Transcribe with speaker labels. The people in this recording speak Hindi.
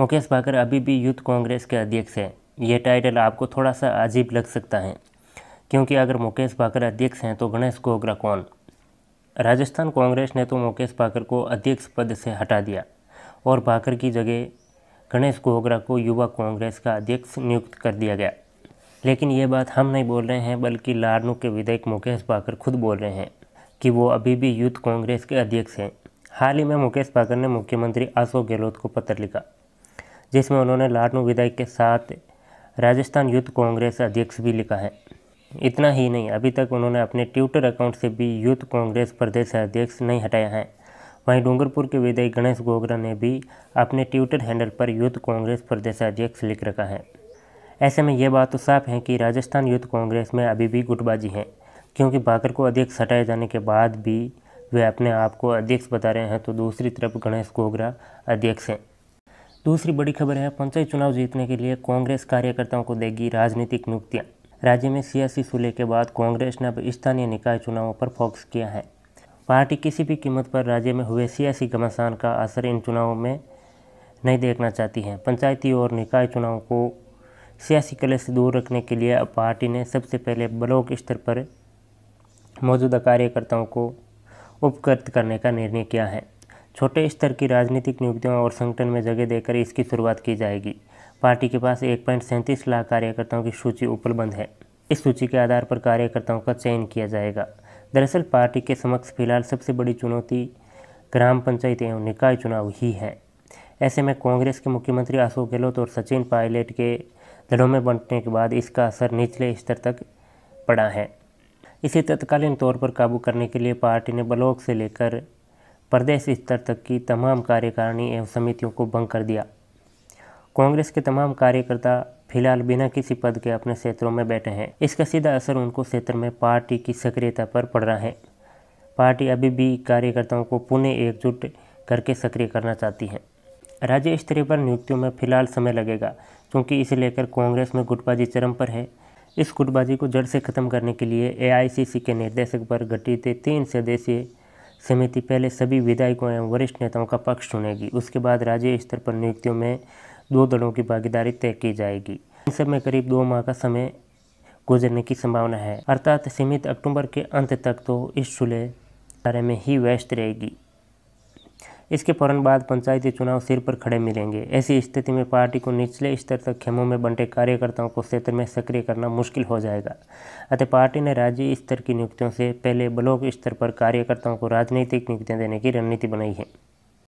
Speaker 1: मुकेश भाकर अभी भी यूथ कांग्रेस के अध्यक्ष हैं ये टाइटल आपको थोड़ा सा अजीब लग सकता है क्योंकि अगर मुकेश भाकर अध्यक्ष हैं तो गणेश गोगरा कौन राजस्थान कांग्रेस ने तो मुकेश भाकर को अध्यक्ष पद से हटा दिया और भाकर की जगह गणेश गोगरा को युवा कांग्रेस का अध्यक्ष नियुक्त कर दिया गया लेकिन ये बात हम नहीं बोल रहे हैं बल्कि लारनू के विधायक मुकेश भाकर खुद बोल रहे हैं कि वो अभी भी यूथ कांग्रेस के अध्यक्ष हैं हाल ही में मुकेश भाकर ने मुख्यमंत्री अशोक गहलोत को पत्र लिखा जिसमें उन्होंने लाडनू विधायक के साथ राजस्थान यूथ कांग्रेस अध्यक्ष भी लिखा है इतना ही नहीं अभी तक उन्होंने अपने ट्विटर अकाउंट से भी यूथ कांग्रेस प्रदेश अध्यक्ष नहीं हटाया है वहीं डूंगरपुर के विधायक गणेश गोगरा ने भी अपने ट्विटर हैंडल पर यूथ कांग्रेस प्रदेश अध्यक्ष लिख रखा है ऐसे में ये बात तो साफ है कि राजस्थान यूथ कांग्रेस में अभी भी गुटबाजी है क्योंकि बाकर को अध्यक्ष हटाए जाने के बाद भी वे अपने आप को अध्यक्ष बता रहे हैं तो दूसरी तरफ गणेश गोगरा अध्यक्ष हैं दूसरी बड़ी खबर है पंचायत चुनाव जीतने के लिए कांग्रेस कार्यकर्ताओं को देगी राजनीतिक नियुक्तियाँ राज्य में सियासी सुलह के बाद कांग्रेस ने अब स्थानीय निकाय चुनावों पर फोकस किया है पार्टी किसी भी कीमत पर राज्य में हुए सियासी घमासान का असर इन चुनावों में नहीं देखना चाहती है पंचायती और निकाय चुनावों को सियासी कले से दूर रखने के लिए अब पार्टी ने सबसे पहले ब्लॉक स्तर पर मौजूदा कार्यकर्ताओं को उपकृत करने का निर्णय किया है छोटे स्तर की राजनीतिक नियुक्तियों और संगठन में जगह देकर इसकी शुरुआत की जाएगी पार्टी के पास एक पॉइंट सैंतीस लाख कार्यकर्ताओं की सूची उपलब्ध है इस सूची के आधार पर कार्यकर्ताओं का चयन किया जाएगा दरअसल पार्टी के समक्ष फिलहाल सबसे बड़ी चुनौती ग्राम पंचायत एवं निकाय चुनाव ही है ऐसे में कांग्रेस के मुख्यमंत्री अशोक गहलोत और सचिन पायलट के दलों में बंटने के बाद इसका असर निचले स्तर तक पड़ा है इसे तत्कालीन तौर पर काबू करने के लिए पार्टी ने ब्लॉक से लेकर प्रदेश स्तर तक की तमाम कार्यकारिणी एवं समितियों को भंग कर दिया कांग्रेस के तमाम कार्यकर्ता फिलहाल बिना किसी पद के अपने क्षेत्रों में बैठे हैं इसका सीधा असर उनको क्षेत्र में पार्टी की सक्रियता पर पड़ रहा है पार्टी अभी भी कार्यकर्ताओं को पुनः एकजुट करके सक्रिय करना चाहती है राज्य स्तरीय पर नियुक्तियों में फिलहाल समय लगेगा क्योंकि इसे लेकर कांग्रेस में गुटबाजी चरम पर है इस गुटबाजी को जड़ से खत्म करने के लिए एआईसीसी के निर्देशक पर गठित तीन सदस्यीय समिति पहले सभी विधायकों एवं वरिष्ठ नेताओं का पक्ष सुनेगी उसके बाद राज्य स्तर पर नियुक्तियों में दो दलों की भागीदारी तय की जाएगी इन सब में करीब दो माह का समय गुजरने की संभावना है अर्थात सीमित अक्टूबर के अंत तक तो इस चूल्हे कार्य में ही व्यस्त रहेगी इसके फौरन बाद पंचायती चुनाव सिर पर खड़े मिलेंगे ऐसी स्थिति में पार्टी को निचले स्तर तक खेमों में बंटे कार्यकर्ताओं को क्षेत्र में सक्रिय करना मुश्किल हो जाएगा अतः पार्टी ने राज्य स्तर की नियुक्तियों से पहले ब्लॉक स्तर पर कार्यकर्ताओं को राजनीतिक नियुक्तियाँ देने की रणनीति बनाई है